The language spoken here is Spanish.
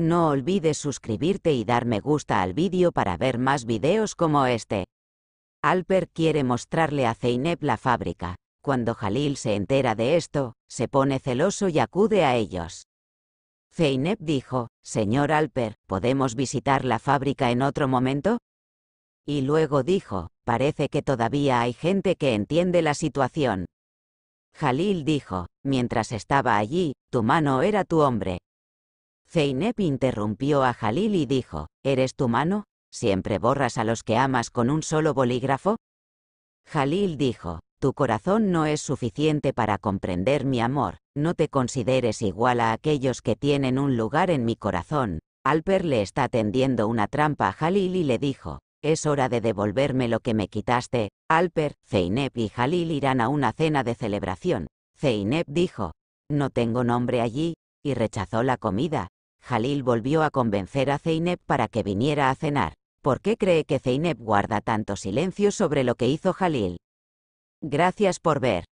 No olvides suscribirte y dar me gusta al vídeo para ver más videos como este. Alper quiere mostrarle a Zeynep la fábrica. Cuando Jalil se entera de esto, se pone celoso y acude a ellos. Zeynep dijo, Señor Alper, ¿podemos visitar la fábrica en otro momento? Y luego dijo, parece que todavía hay gente que entiende la situación. Jalil dijo, mientras estaba allí, tu mano era tu hombre. Zeynep interrumpió a Jalil y dijo, ¿Eres tu mano? ¿Siempre borras a los que amas con un solo bolígrafo? Jalil dijo, tu corazón no es suficiente para comprender mi amor, no te consideres igual a aquellos que tienen un lugar en mi corazón. Alper le está tendiendo una trampa a Jalil y le dijo, es hora de devolverme lo que me quitaste. Alper, Zeynep y Jalil irán a una cena de celebración. Zeynep dijo, no tengo nombre allí, y rechazó la comida. Halil volvió a convencer a Zeynep para que viniera a cenar. ¿Por qué cree que Zeynep guarda tanto silencio sobre lo que hizo Jalil? Gracias por ver.